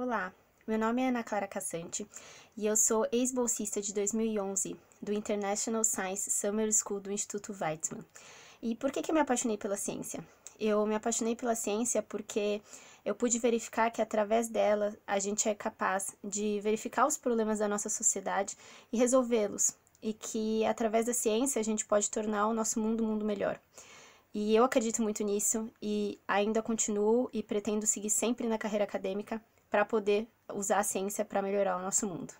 Olá, meu nome é Ana Clara Cassante e eu sou ex-bolsista de 2011 do International Science Summer School do Instituto Weizmann. E por que, que eu me apaixonei pela ciência? Eu me apaixonei pela ciência porque eu pude verificar que através dela a gente é capaz de verificar os problemas da nossa sociedade e resolvê-los, e que através da ciência a gente pode tornar o nosso mundo um mundo melhor. E eu acredito muito nisso e ainda continuo e pretendo seguir sempre na carreira acadêmica para poder usar a ciência para melhorar o nosso mundo.